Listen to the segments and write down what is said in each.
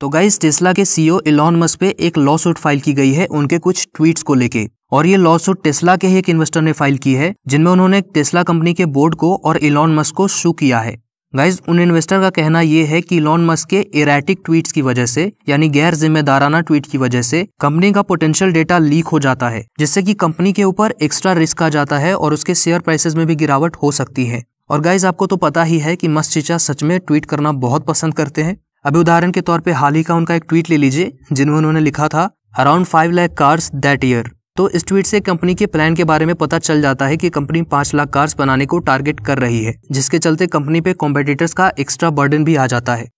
तो guys Tesla के CEO Elon Musk पे एक लॉ सूट फाइल की गई है उनके कुछ ट्वीट्स को लेके और ये लॉ सूट टेस्ला के ही एक इन्वेस्टर ने फाइल की है जिनमें उन्होंने टेस्ला कंपनी के बोर्ड को और इलॉन मस्क को शू किया है गाइज उन इन्वेस्टर का कहना यह है कि इलॉन मस्क के इराटिक ट्वीट्स की वजह से यानी गैर जिम्मेदाराना ट्वीट की वजह से कंपनी का पोटेंशियल डेटा लीक हो जाता है जिससे कि कंपनी के ऊपर एक्स्ट्रा रिस्क आ जाता है और उसके शेयर प्राइसेस में भी गिरावट हो सकती है और गाइज आपको तो पता ही है कि मस्त चीचा सच में ट्वीट करना बहुत पसंद करते हैं अभी उदाहरण के तौर पे हाल ही का उनका एक ट्वीट ले लीजिए जिनमें उन्होंने लिखा था around five lakh cars that year तो इस ट्वीट से कंपनी के प्लान के बारे में पता चल जाता है कि कंपनी पांच लाख कार्स बनाने को टारगेट कर रही है जिसके चलते कंपनी पे कॉम्पिटिटर्स का एक्स्ट्रा बर्डन भी आ जाता है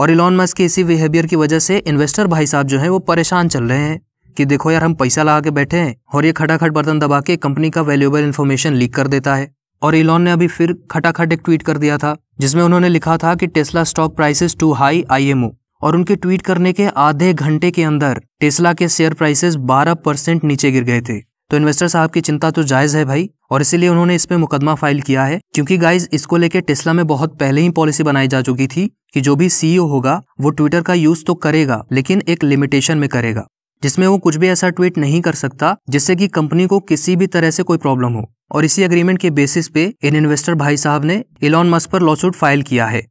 और इलॉन मस्क के इसी बिहेवियर की वजह से इन्वेस्टर भाई साहब जो है वो परेशान चल रहे हैं कि देखो यार हम पैसा लगा के बैठे हैं और ये खटाखट बर्तन दबा के कंपनी का वैल्यूएबल इन्फॉर्मेशन लीक कर देता है और इलॉन ने अभी फिर खटाखट एक ट्वीट कर दिया था जिसमें उन्होंने लिखा था कि Tesla stock prices too high IMO और उनके ट्वीट करने के आधे घंटे के अंदर टेस्ला के शेयर प्राइसेस 12 परसेंट नीचे गिर गए थे तो इन्वेस्टर साहब की चिंता तो जायज है भाई और इसीलिए उन्होंने इस पर मुकदमा फाइल किया है क्योंकि गाइज इसको लेके टेस्ला में बहुत पहले ही पॉलिसी बनाई जा चुकी थी कि जो भी सीईओ e होगा वो ट्विटर का यूज तो करेगा लेकिन एक लिमिटेशन में करेगा जिसमें वो कुछ भी ऐसा ट्वीट नहीं कर सकता जिससे कि कंपनी को किसी भी तरह से कोई प्रॉब्लम हो और इसी अग्रीमेंट के बेसिस पे इन इन्वेस्टर भाई साहब ने इलॉन मस्क पर लॉसूट फाइल किया है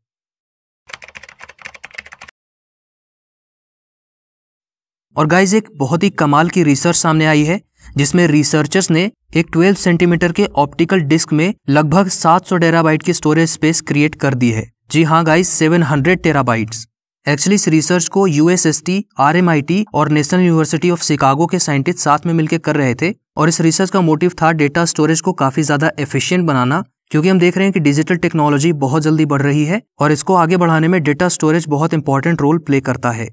और गाइज एक बहुत ही कमाल की रिसर्च सामने आई है जिसमें रिसर्चर्स ने एक 12 सेंटीमीटर के ऑप्टिकल डिस्क में लगभग 700 टेराबाइट की स्टोरेज स्पेस क्रिएट कर दी है जी हाँ गाइज 700 टेराबाइट्स एक्चुअली इस रिसर्च को यूएसएसटी आरएमआईटी और नेशनल यूनिवर्सिटी ऑफ शिकागो के साइंटिस्ट साथ में मिलकर कर रहे थे और इस रिसर्च का मोटिव था डेटा स्टोरेज को काफी ज्यादा एफिशियंट बनाना क्योंकि हम देख रहे हैं कि डिजिटल टेक्नोलॉजी बहुत जल्दी बढ़ रही है और इसको आगे बढ़ाने में डेटा स्टोरेज बहुत इंपॉर्टेंट रोल प्ले करता है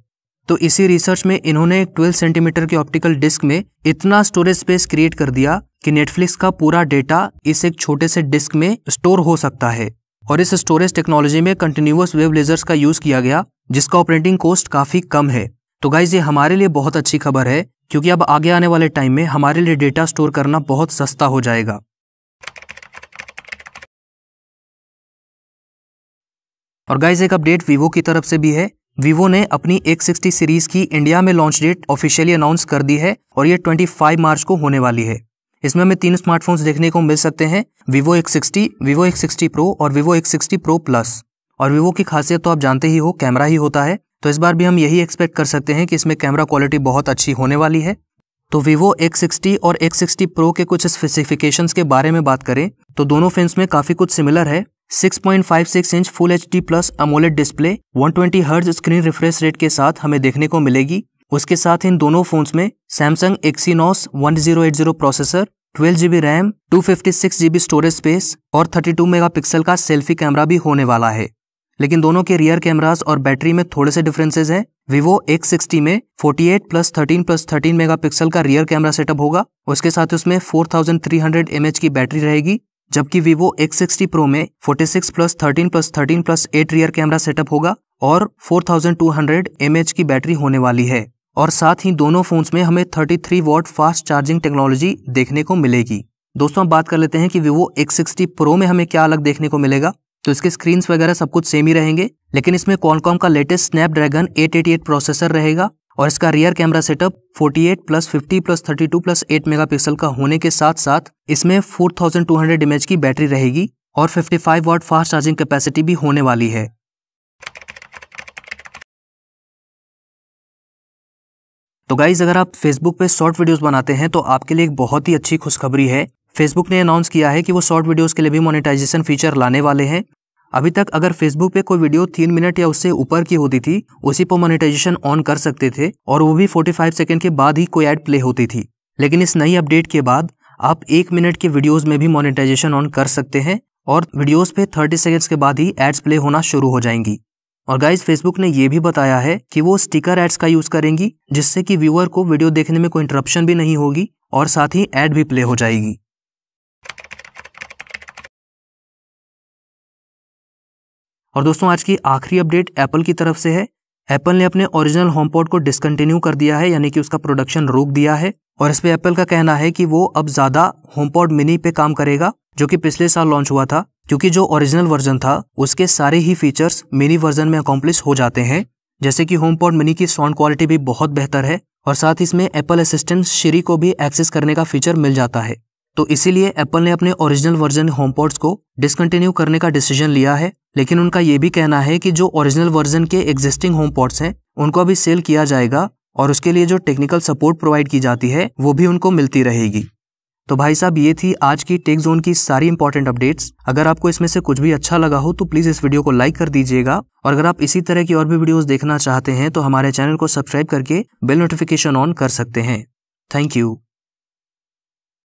तो इसी रिसर्च में इन्होंने 12 सेंटीमीटर के ऑप्टिकल डिस्क में इतना स्टोरेज स्पेस क्रिएट कर दिया कि नेटफ्लिक्स का पूरा डेटा इस एक छोटे से डिस्क में स्टोर हो सकता है और इस स्टोरेज टेक्नोलॉजी में कंटिन्यूस वेब लेजर्स का यूज किया गया जिसका ऑपरेटिंग कॉस्ट काफ़ी कम है तो गाइज ये हमारे लिए बहुत अच्छी खबर है क्योंकि अब आगे आने वाले टाइम में हमारे लिए डेटा स्टोर करना बहुत सस्ता हो जाएगा और गाइज एक अपडेट वीवो की तरफ से भी है वीवो ने अपनी सिक्सटी सीरीज की इंडिया में लॉन्च डेट ऑफिशियली अनाउंस कर दी है और ये 25 मार्च को होने वाली है इसमें हमें तीन स्मार्टफोन्स देखने को मिल सकते हैं Vivo X60, Vivo X60 Pro और वीवो X60 Pro Plus। और वीवो की खासियत तो आप जानते ही हो कैमरा ही होता है तो इस बार भी हम यही एक्सपेक्ट कर सकते हैं कि इसमें कैमरा क्वालिटी बहुत अच्छी होने वाली है तो वीवो X60 और X60 Pro के कुछ स्पेसिफिकेशंस के बारे में बात करें तो दोनों फोन्स में काफ़ी कुछ सिमिलर है 6.56 inch full H D plus AMOLED display 120 twenty hertz screen refresh rate के साथ हमें देखने को मिलेगी उसके साथ इन दोनों फोन्स में Samsung Exynos 1080 processor twelve GB RAM six GB storage space और मेगा पिक्सल का सेल्फी कैमरा भी होने वाला है लेकिन दोनों के रियर कैमराज और बैटरी में थोड़े से डिफरेंसेज हैं विवो एक सिक्सटी में forty eight plus thirteen plus mega pixel का रियर कैमरा सेटअप होगा उसके साथ उसमें four thousand three M H की बैटरी रहेगी जबकि विवो सिक्सटी प्रो में forty six plus thirteen plus thirteen plus eight rear camera setup होगा और four thousand two M H की बैटरी होने वाली है और साथ ही दोनों फोन्स में हमें thirty three watt fast charging technology देखने को मिलेगी दोस्तों बात कर लेते हैं कि विवो सिक्सटी प्रो में हमें क्या अलग देखने को मिलेगा तो इसके स्क्रीन वगैरह सब कुछ सेम ही रहेंगे लेकिन इसमें कॉलकॉम का लेटेस्ट स्नैपड्रैगन एट प्रोसेसर रहेगा और इसका rear camera setup 48 plus fifty plus thirty two plus eight mega का होने के साथ साथ इसमें 4200 इमेज की बैटरी रहेगी और 55 वॉट फास्ट चार्जिंग कैपेसिटी भी होने वाली है तो गाइज अगर आप फेसबुक पे शॉर्ट वीडियोस बनाते हैं तो आपके लिए एक बहुत ही अच्छी खुशखबरी है फेसबुक ने अनाउंस किया है कि वो शॉर्ट वीडियोस के लिए भी मोनेटाइजेशन फीचर लाने वाले हैं अभी तक अगर फेसबुक पे कोई वीडियो तीन मिनट या उससे ऊपर की होती थी उसी पर मोनेटाइजेशन ऑन कर सकते थे और वो भी 45 सेकेंड के बाद ही कोई ऐड प्ले होती थी लेकिन इस नई अपडेट के बाद आप एक मिनट के वीडियोज में भी मोनिटाइजेशन ऑन कर सकते हैं और वीडियोज पे 30 सेकेंड्स के बाद ही एड्स प्ले होना शुरू हो जाएंगी और गाइज फेसबुक ने यह भी बताया है कि वो स्टिकर एड्स का यूज करेंगी जिससे कि व्यूअर को वीडियो देखने में कोई इंटरप्शन भी नहीं होगी और साथ ही एड भी प्ले हो जाएगी और दोस्तों आज की आखिरी अपडेट एप्पल की तरफ से है एप्पल ने अपने ओरिजिनल होमपोर्ट को डिसकंटिन्यू कर दिया है यानी कि उसका प्रोडक्शन रोक दिया है और इस पे एप्पल का कहना है कि वो अब ज्यादा होमपोर्ट मिनी पे काम करेगा जो कि पिछले साल लॉन्च हुआ था क्योंकि जो ओरिजिनल वर्जन था उसके सारे ही फीचर्स मिनी वर्जन में अकॉम्प्लिश हो जाते हैं जैसे कि होमपोर्ट मिनी की साउंड क्वालिटी भी बहुत बेहतर है और साथ ही इसमें एप्पल असिस्टेंट श्री को भी एक्सेस करने का फीचर मिल जाता है तो इसीलिए एप्पल ने अपने ओरिजिनल वर्जन होमपोर्ट्स को डिसकंटिन्यू करने का डिसीजन लिया है लेकिन उनका ये भी कहना है कि जो ओरिजिनल वर्जन के एग्जिस्टिंग होमपॉड्स हैं उनको अभी सेल किया जाएगा और उसके लिए जो टेक्निकल सपोर्ट प्रोवाइड की जाती है वो भी उनको मिलती रहेगी तो भाई साहब ये थी आज की टेक जोन की सारी इंपॉर्टेंट अपडेट्स अगर आपको इसमें से कुछ भी अच्छा लगा हो तो प्लीज़ इस वीडियो को लाइक कर दीजिएगा और अगर आप इसी तरह की और भी वीडियोस देखना चाहते हैं तो हमारे चैनल को सब्सक्राइब करके बेल नोटिफिकेशन ऑन कर सकते हैं थैंक यू